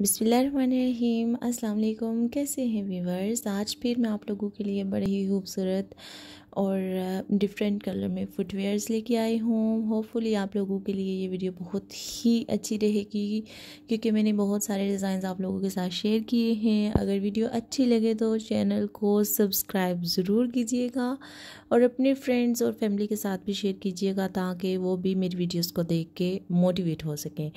बिसमीम अस्सलाम कैसे हैं व्यूवर्स आज फिर मैं आप लोगों के लिए बड़े ही खूबसूरत और डिफरेंट कलर में फुटवेयर्स लेके आई हूँ होपफुली आप लोगों के लिए ये वीडियो बहुत ही अच्छी रहेगी क्योंकि मैंने बहुत सारे डिज़ाइन आप लोगों के साथ शेयर किए हैं अगर वीडियो अच्छी लगे तो चैनल को सब्सक्राइब ज़रूर कीजिएगा और अपने फ्रेंड्स और फैमिली के साथ भी शेयर कीजिएगा ताकि वो भी मेरी वीडियोज़ को देख के मोटिवेट हो सकें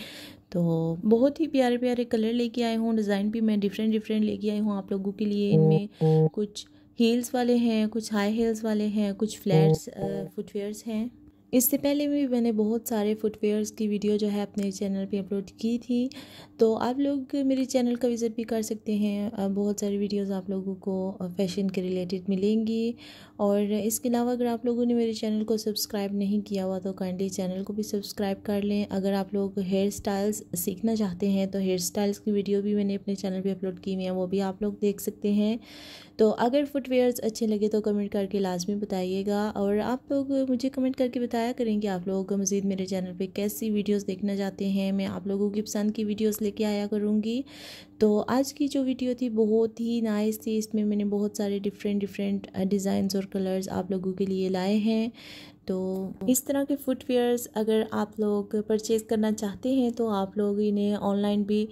तो बहुत ही प्यारे प्यारे कलर लेके आए हूँ डिज़ाइन भी मैं डिफरेंट डिफरेंट लेके आई हूँ आप लोगों के लिए इनमें कुछ हील्स वाले हैं कुछ हाई हील्स वाले हैं कुछ फ्लैट्स फुटवेयर्स हैं इससे पहले भी मैंने बहुत सारे फुटवेयर्स की वीडियो जो है अपने चैनल पे अपलोड की थी तो आप लोग मेरे चैनल का विज़िट भी कर सकते हैं बहुत सारी वीडियोस आप लोगों को फैशन के रिलेटेड मिलेंगी और इसके अलावा अगर आप लोगों ने मेरे चैनल को सब्सक्राइब नहीं किया हुआ तो काइंडली चैनल को भी सब्सक्राइब कर लें अगर आप लोग हेयर स्टाइल्स सीखना चाहते हैं तो हेयर स्टाइल्स की वीडियो भी मैंने अपने चैनल पर अपलोड की हुई है वो भी आप लोग देख सकते हैं तो अगर फुटवेयर्स अच्छे लगे तो कमेंट करके लाजमी बताइएगा और आप लोग मुझे कमेंट करके बताइए बताया करें कि आप लोगों को मज़ीद मेरे चैनल पे कैसी वीडियोस देखना चाहते हैं मैं आप लोगों की पसंद की वीडियोस लेके आया करूँगी तो आज की जो वीडियो थी बहुत ही नाइस थी इसमें मैंने बहुत सारे डिफरेंट डिफरेंट डिज़ाइंस और कलर्स आप लोगों के लिए लाए हैं तो इस तरह के फुटवेयर्स अगर आप लोग परचेज़ करना चाहते हैं तो आप लोग इन्हें ऑनलाइन भी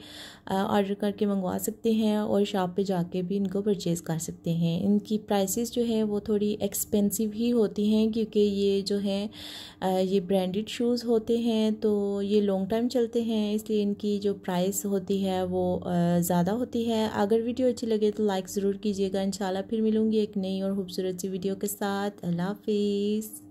ऑर्डर करके मंगवा सकते हैं और शॉप पे जाके भी इनको परचेज़ कर सकते हैं इनकी प्राइसेस जो है वो थोड़ी एक्सपेंसिव ही होती हैं क्योंकि ये जो हैं ये ब्रांडेड शूज़ होते हैं तो ये लॉन्ग टाइम चलते हैं इसलिए इनकी जो प्राइस होती है वो ज़्यादा होती है अगर वीडियो अच्छी लगे तो लाइक ज़रूर कीजिएगा इन फिर मिलूँगी एक नई और खूबसूरत सी वीडियो के साथ अल्लाह हाफिज़